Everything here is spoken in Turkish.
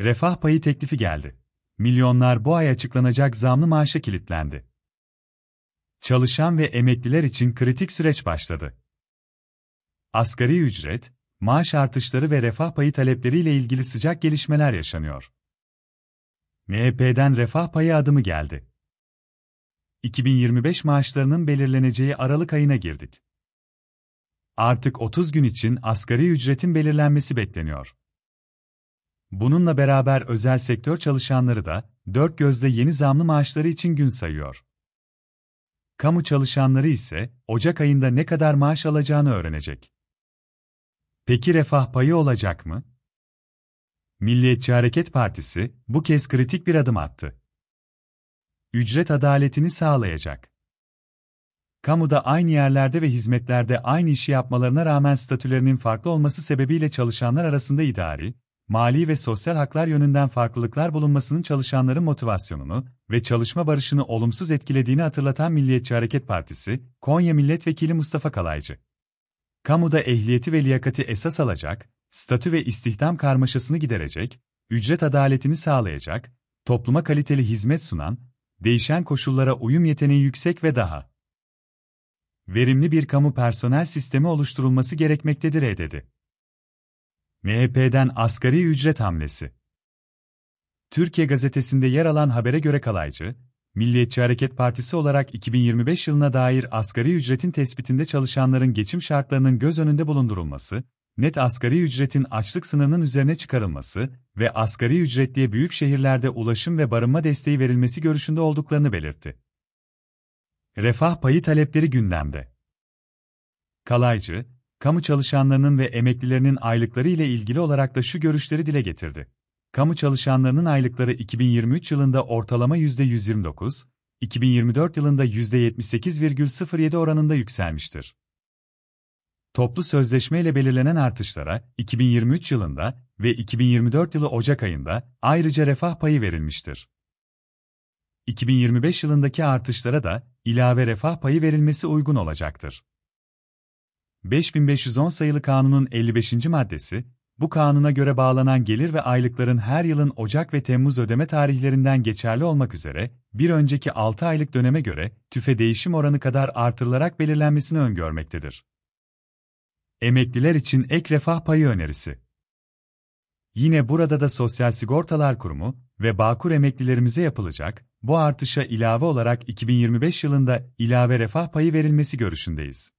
Refah payı teklifi geldi. Milyonlar bu ay açıklanacak zamlı maaşa kilitlendi. Çalışan ve emekliler için kritik süreç başladı. Asgari ücret, maaş artışları ve refah payı talepleriyle ilgili sıcak gelişmeler yaşanıyor. MHP'den refah payı adımı geldi. 2025 maaşlarının belirleneceği Aralık ayına girdik. Artık 30 gün için asgari ücretin belirlenmesi bekleniyor. Bununla beraber özel sektör çalışanları da dört gözle yeni zamlı maaşları için gün sayıyor. Kamu çalışanları ise Ocak ayında ne kadar maaş alacağını öğrenecek. Peki refah payı olacak mı? Milliyetçi Hareket Partisi bu kez kritik bir adım attı. Ücret adaletini sağlayacak. Kamuda aynı yerlerde ve hizmetlerde aynı işi yapmalarına rağmen statülerinin farklı olması sebebiyle çalışanlar arasında idari, mali ve sosyal haklar yönünden farklılıklar bulunmasının çalışanların motivasyonunu ve çalışma barışını olumsuz etkilediğini hatırlatan Milliyetçi Hareket Partisi, Konya Milletvekili Mustafa Kalaycı. Kamuda ehliyeti ve liyakati esas alacak, statü ve istihdam karmaşasını giderecek, ücret adaletini sağlayacak, topluma kaliteli hizmet sunan, değişen koşullara uyum yeteneği yüksek ve daha verimli bir kamu personel sistemi oluşturulması gerekmektedir dedi. MHP'den asgari ücret hamlesi. Türkiye gazetesinde yer alan habere göre Kalaycı, Milliyetçi Hareket Partisi olarak 2025 yılına dair asgari ücretin tespitinde çalışanların geçim şartlarının göz önünde bulundurulması, net asgari ücretin açlık sınırının üzerine çıkarılması ve asgari ücretliye büyük şehirlerde ulaşım ve barınma desteği verilmesi görüşünde olduklarını belirtti. Refah payı talepleri gündemde. Kalaycı, kamu çalışanlarının ve emeklilerinin aylıkları ile ilgili olarak da şu görüşleri dile getirdi. Kamu çalışanlarının aylıkları 2023 yılında ortalama %129, 2024 yılında %78,07 oranında yükselmiştir. Toplu sözleşme ile belirlenen artışlara 2023 yılında ve 2024 yılı Ocak ayında ayrıca refah payı verilmiştir. 2025 yılındaki artışlara da ilave refah payı verilmesi uygun olacaktır. 5510 sayılı kanunun 55. maddesi, bu kanuna göre bağlanan gelir ve aylıkların her yılın Ocak ve Temmuz ödeme tarihlerinden geçerli olmak üzere, bir önceki 6 aylık döneme göre tüfe değişim oranı kadar artırılarak belirlenmesini öngörmektedir. Emekliler için ek refah payı önerisi. Yine burada da Sosyal Sigortalar Kurumu ve Bağkur emeklilerimize yapılacak bu artışa ilave olarak 2025 yılında ilave refah payı verilmesi görüşündeyiz.